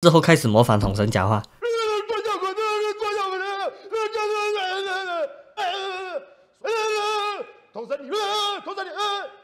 之后开始模仿统神讲话，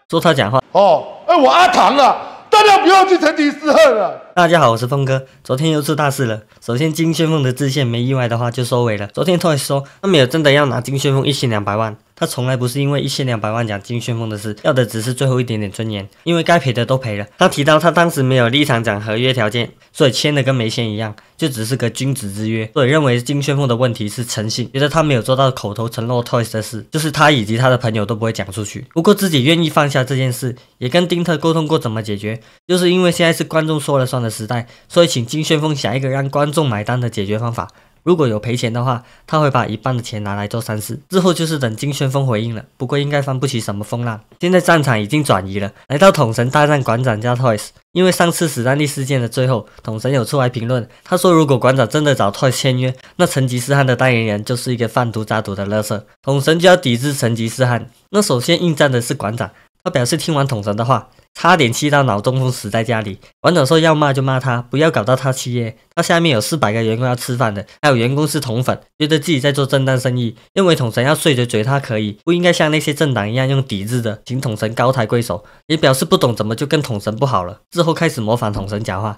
说他讲话哦，哎我阿唐啊，大家不要去成吉思汗了。大家好，我是峰哥，昨天又出大事了。首先金旋风的支线没意外的话就收尾了。昨天他还说他没有真的要拿金旋风一星两百万。他从来不是因为一千两百万讲金旋风的事，要的只是最后一点点尊严，因为该赔的都赔了。他提到他当时没有立场讲合约条件，所以签的跟没签一样，就只是个君子之约。所以认为金旋风的问题是诚信，觉得他没有做到口头承诺 Toy 的事，就是他以及他的朋友都不会讲出去。不过自己愿意放下这件事，也跟丁特沟通过怎么解决。就是因为现在是观众说了算的时代，所以请金旋风想一个让观众买单的解决方法。如果有赔钱的话，他会把一半的钱拿来做善事。之后就是等金旋风回应了，不过应该翻不起什么风浪。现在战场已经转移了，来到统神大战馆长家。t o y c 因为上次史丹利事件的最后，统神有出来评论，他说如果馆长真的找 t o y c 签约，那成吉思汗的代言人就是一个贩毒、渣赌的乐色，统神就要抵制成吉思汗。那首先应战的是馆长。他表示听完统神的话，差点气到脑中风死在家里。馆长说要骂就骂他，不要搞到他气噎。他下面有四百个员工要吃饭的，还有员工是铜粉，觉得自己在做正当生意，认为统神要睡嘴嘴他可以，不应该像那些政党一样用抵制的，请统神高抬贵手。也表示不懂怎么就跟统神不好了，之后开始模仿统神讲话。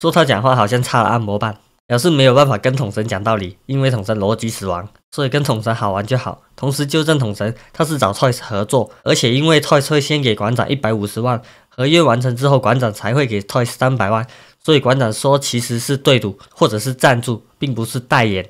说他讲话好像插了按摩棒。表示没有办法跟统神讲道理，因为统神逻辑死亡，所以跟统神好玩就好。同时纠正统神，他是找 Toy 合作，而且因为 Toy 会先给馆长一百五十万，合约完成之后馆长才会给 Toy 三百万，所以馆长说其实是对赌或者是赞助，并不是代言。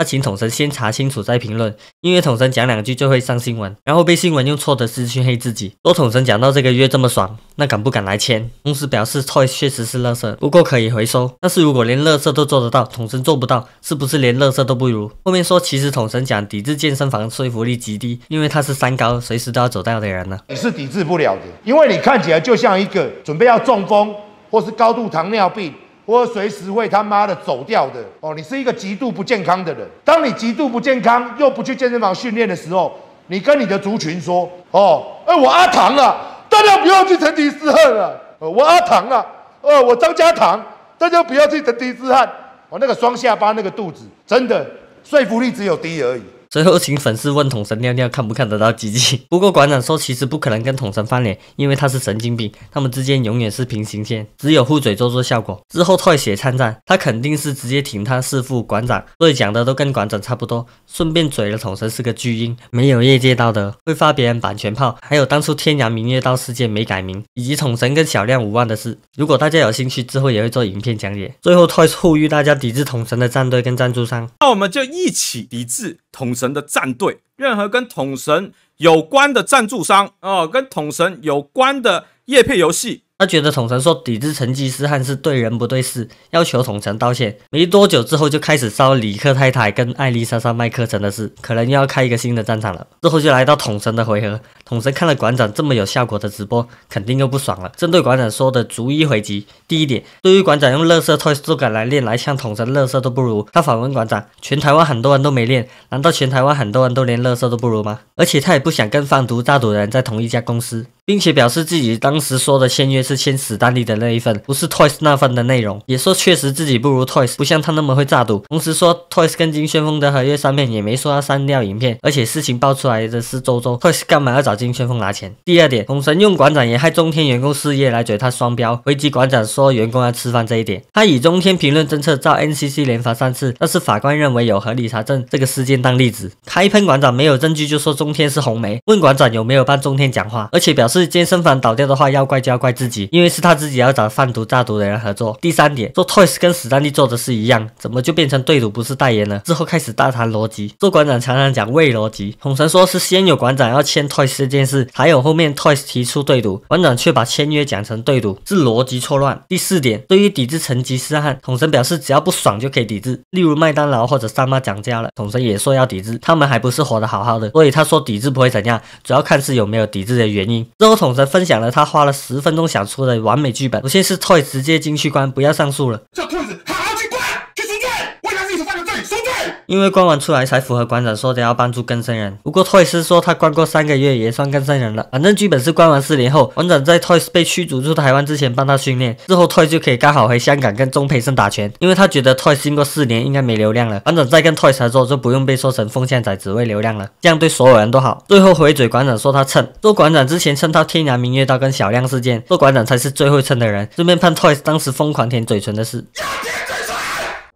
那请统神先查清楚再评论，因为统神讲两句就会上新闻，然后被新闻用错的资讯黑自己。说统神讲到这个月这么爽，那敢不敢来签？公司表示 toy 确实是乐色，不过可以回收。但是如果连乐色都做得到，统神做不到，是不是连乐色都不如？后面说其实统神讲抵制健身房说服力极低，因为他是三高，随时都要走掉的人呢。你是抵制不了的，因为你看起来就像一个准备要中风或是高度糖尿病。我随时会他妈的走掉的哦！你是一个极度不健康的人。当你极度不健康又不去健身房训练的时候，你跟你的族群说：“哦，哎，我阿唐啊，大家不要去成吉思汗了。我阿唐啊，呃，我张家唐，大家不要去成吉思汗。我那个双下巴，那个肚子，真的说服力只有低而已。”随后请粉丝问统神尿尿看不看得到鸡鸡。不过馆长说其实不可能跟统神翻脸，因为他是神经病，他们之间永远是平行线，只有护嘴做做效果。之后退血参战，他肯定是直接挺他弑父馆长，所以讲的都跟馆长差不多。顺便嘴了统神是个巨婴，没有业界道德，会发别人版权炮。还有当初《天涯明月刀》事件没改名，以及统神跟小亮五万的事。如果大家有兴趣，之后也会做影片讲解。最后呼吁大家抵制统神的战队跟赞助商，那我们就一起抵制统。神的战队，任何跟统神有关的赞助商哦，跟统神有关的叶配游戏，他觉得统神说抵制成吉思汗是对人不对事，要求统神道歉。没多久之后就开始烧李克太太跟艾丽莎莎麦克城的事，可能又要开一个新的战场了。之后就来到统神的回合。统神看了馆长这么有效果的直播，肯定又不爽了。针对馆长说的逐一回击。第一点，对于馆长用乐色 toys 做杆来练，来呛统神乐色都不如。他反问馆长，全台湾很多人都没练，难道全台湾很多人都连乐色都不如吗？而且他也不想跟贩毒、诈赌的人在同一家公司，并且表示自己当时说的签约是签史丹利的那一份，不是 toys 那份的内容。也说确实自己不如 toys，不像他那么会诈赌。同时说 toys 跟金宣风的合约上面也没说要删掉影片，而且事情爆出来的是周周 toys 干嘛要找。金旋风拿钱。第二点，红神用馆长也害中天员工失业来怼他双标。回击馆长说员工要吃饭这一点，他以中天评论政策遭 NCC 连罚三次，但是法官认为有合理查证这个事件当例子。开喷馆长没有证据就说中天是红媒，问馆长有没有帮中天讲话，而且表示健身房倒掉的话要怪就要怪自己，因为是他自己要找贩毒炸毒的人合作。第三点，做 Toys 跟史丹利做的是一样，怎么就变成对赌不是代言了？之后开始大谈逻辑，做馆长常常讲伪逻辑。红神说是先有馆长要签 Toys。件事，还有后面 Twice 提出对赌，馆长却把签约讲成对赌，是逻辑错乱。第四点，对于抵制成吉思汗，统神表示只要不爽就可以抵制，例如麦当劳或者三妈涨价了，统神也说要抵制，他们还不是活得好好的，所以他说抵制不会怎样，主要看是有没有抵制的原因。最后，统神分享了他花了十分钟想出的完美剧本，首先是 Twice 直接进去关，不要上诉了。因为关完出来才符合馆长说的要帮助更生人。不过 Toys 说他关过三个月也算更生人了。反正剧本是关完四年后，馆长在 Toys 被驱逐出台湾之前帮他训练，之后 Toys 就可以刚好回香港跟钟培生打拳。因为他觉得 Toys 进过四年应该没流量了，馆长再跟 Toys 做就不用被说成奉献仔只为流量了，这样对所有人都好。最后回嘴馆长说他蹭，做馆长之前蹭到天涯明月刀跟小亮事件，做馆长才是最会蹭的人。顺便喷 Toys 当时疯狂舔嘴唇的事。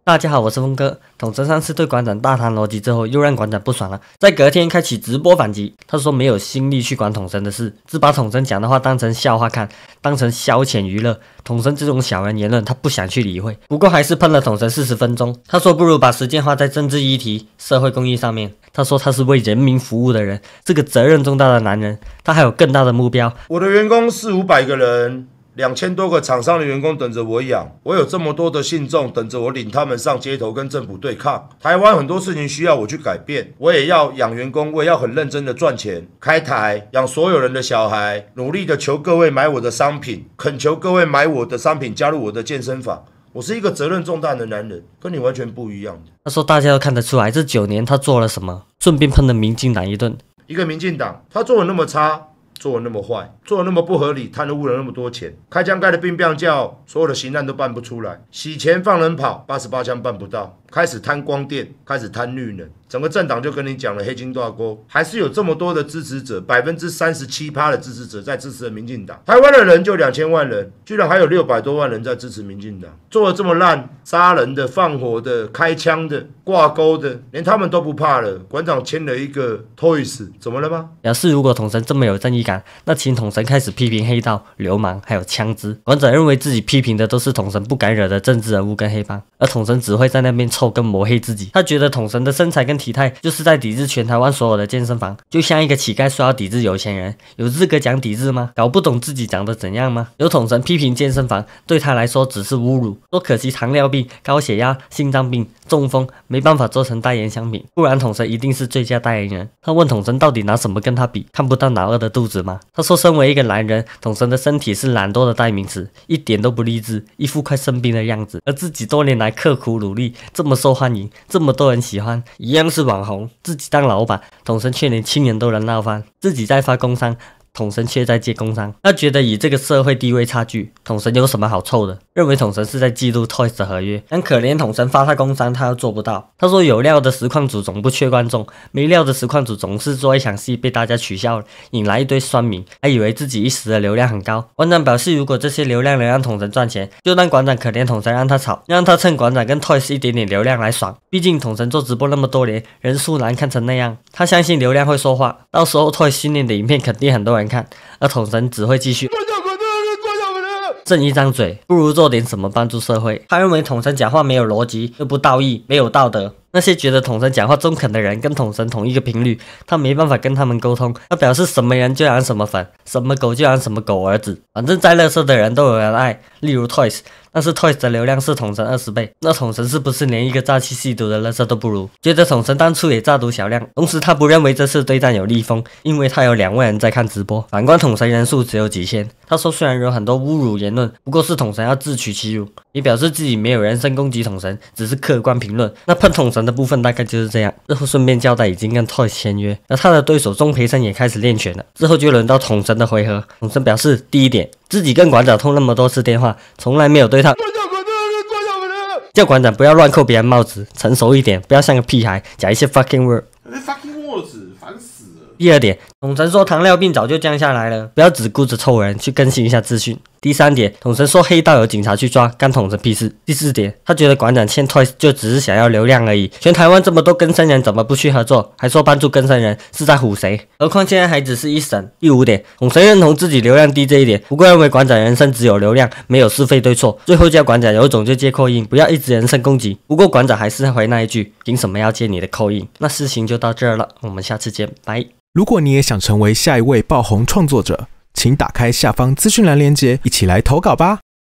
大家好，我是峰哥。统神上次对馆长大谈逻辑之后，又让馆长不爽了。在隔天开启直播反击，他说没有心力去管统神的事，只把统神讲的话当成笑话看，当成消遣娱乐。统神这种小人言论，他不想去理会。不过还是喷了统神四十分钟。他说不如把时间花在政治议题、社会公益上面。他说他是为人民服务的人，这个责任重大的男人，他还有更大的目标。我的员工四五百个人。两千多个厂商的员工等着我养，我有这么多的信众等着我领他们上街头跟政府对抗。台湾很多事情需要我去改变，我也要养员工，我也要很认真的赚钱开台，养所有人的小孩，努力的求各位买我的商品，恳求各位买我的商品，加入我的健身房。我是一个责任重大的男人，跟你完全不一样。他说，大家都看得出来，这九年他做了什么，顺便喷了民进党一顿。一个民进党，他做的那么差。做的那么坏，做的那么不合理，贪污了那么多钱，开枪盖的兵变叫所有的刑案都办不出来，洗钱放人跑，八十八枪办不到，开始贪光电，开始贪绿能。整个政党就跟你讲了黑金挂钩，还是有这么多的支持者，百分之三十七趴的支持者在支持民进党。台湾的人就两千万人，居然还有六百多万人在支持民进党，做的这么烂，杀人的、放火的、开枪的、挂钩的，连他们都不怕了。馆长签了一个 toys，怎么了吗？表示如果统神这么有正义感，那请统神开始批评黑道、流氓还有枪支。王者认为自己批评的都是统神不敢惹的政治人物跟黑帮，而统神只会在那边臭跟抹黑自己。他觉得统神的身材跟。体态就是在抵制全台湾所有的健身房，就像一个乞丐说要抵制有钱人，有资格讲抵制吗？搞不懂自己长得怎样吗？有统神批评健身房，对他来说只是侮辱。多可惜，糖尿病、高血压、心脏病、中风，没办法做成代言商品，不然统神一定是最佳代言人。他问统神到底拿什么跟他比？看不到老二的肚子吗？他说，身为一个男人，统神的身体是懒惰的代名词，一点都不励志，一副快生病的样子。而自己多年来刻苦努力，这么受欢迎，这么多人喜欢，一样。是网红，自己当老板，统神却连亲人都能闹翻；自己在发工伤，统神却在借工伤。他觉得以这个社会地位差距，统神有什么好臭的？认为统神是在嫉妒 Toys 的合约，但可怜统神发他工伤，他又做不到。他说有料的实况组总不缺观众，没料的实况组总是做一场戏被大家取笑，引来一堆酸民，还以为自己一时的流量很高。馆长表示，如果这些流量能让统神赚钱，就让馆长可怜统神，让他炒，让他趁馆长跟 Toys 一点点流量来爽。毕竟统神做直播那么多年人数难看成那样他相信流量会说话到时候 toy 训练的影片肯定很多人看而统神只会继续正一张嘴不如做点什么帮助社会他认为统神讲话没有逻辑又不道义没有道德那些觉得统神讲话中肯的人跟统神同一个频率，他没办法跟他们沟通。他表示什么人就安什么粉，什么狗就安什么狗儿子。反正再乐色的人都有人爱，例如 Toys，但是 Toys 的流量是统神二十倍。那统神是不是连一个诈欺吸毒的乐色都不如？觉得统神当初也诈毒小亮，同时他不认为这次对战有逆风，因为他有两万人在看直播。反观统神人数只有几千。他说虽然有很多侮辱言论，不过是统神要自取其辱，也表示自己没有人身攻击统神，只是客观评论。那喷统神。的部分大概就是这样。之后顺便交代，已经跟 Toy 签约。而他的对手钟培生也开始练拳了。之后就轮到统神的回合。统神表示，第一点，自己跟馆长通那么多次电话，从来没有对他叫馆长，叫馆长，不要乱扣别人帽子，成熟一点，不要像个屁孩，讲一些 fucking word。那 fucking words，烦死了。第二点。统神说糖尿病早就降下来了，不要只顾着臭人去更新一下资讯。第三点，统神说黑道有警察去抓，干统神屁事。第四点，他觉得馆长欠 Twice 就只是想要流量而已。全台湾这么多根生人，怎么不去合作？还说帮助根生人是在唬谁？何况现在还只是一审。第五点，统神认同自己流量低这一点，不过认为馆长人生只有流量，没有是非对错。最后叫馆长有种就借扣印，不要一直人身攻击。不过馆长还是回那一句：凭什么要借你的扣印？那事情就到这儿了，我们下次见，拜。如果你也想。成为下一位爆红创作者，请打开下方资讯栏链接，一起来投稿吧。